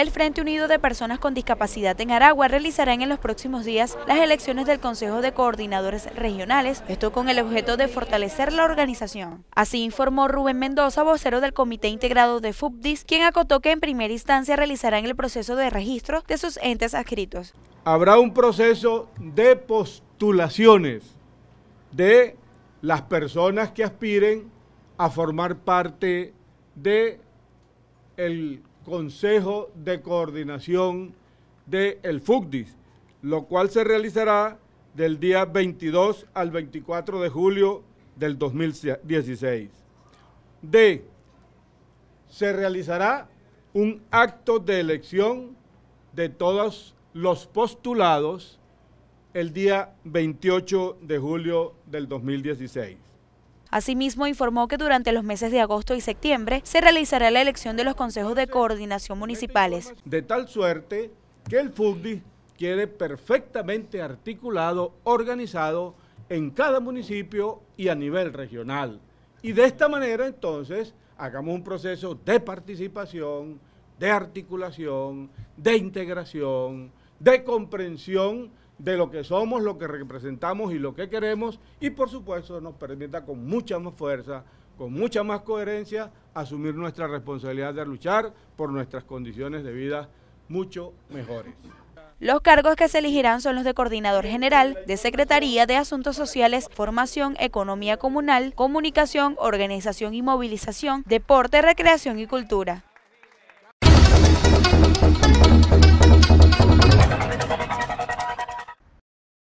El Frente Unido de Personas con Discapacidad en Aragua realizarán en los próximos días las elecciones del Consejo de Coordinadores Regionales, esto con el objeto de fortalecer la organización. Así informó Rubén Mendoza, vocero del Comité Integrado de FUBDIS, quien acotó que en primera instancia realizarán el proceso de registro de sus entes adscritos. Habrá un proceso de postulaciones de las personas que aspiren a formar parte de el Consejo de Coordinación del el FUCDIS, lo cual se realizará del día 22 al 24 de julio del 2016. D. Se realizará un acto de elección de todos los postulados el día 28 de julio del 2016. Asimismo, informó que durante los meses de agosto y septiembre se realizará la elección de los consejos de coordinación municipales. De tal suerte que el fundi quede perfectamente articulado, organizado en cada municipio y a nivel regional. Y de esta manera, entonces, hagamos un proceso de participación, de articulación, de integración, de comprensión de lo que somos, lo que representamos y lo que queremos y por supuesto nos permita con mucha más fuerza, con mucha más coherencia, asumir nuestra responsabilidad de luchar por nuestras condiciones de vida mucho mejores. Los cargos que se elegirán son los de Coordinador General, de Secretaría de Asuntos Sociales, Formación, Economía Comunal, Comunicación, Organización y Movilización, Deporte, Recreación y Cultura.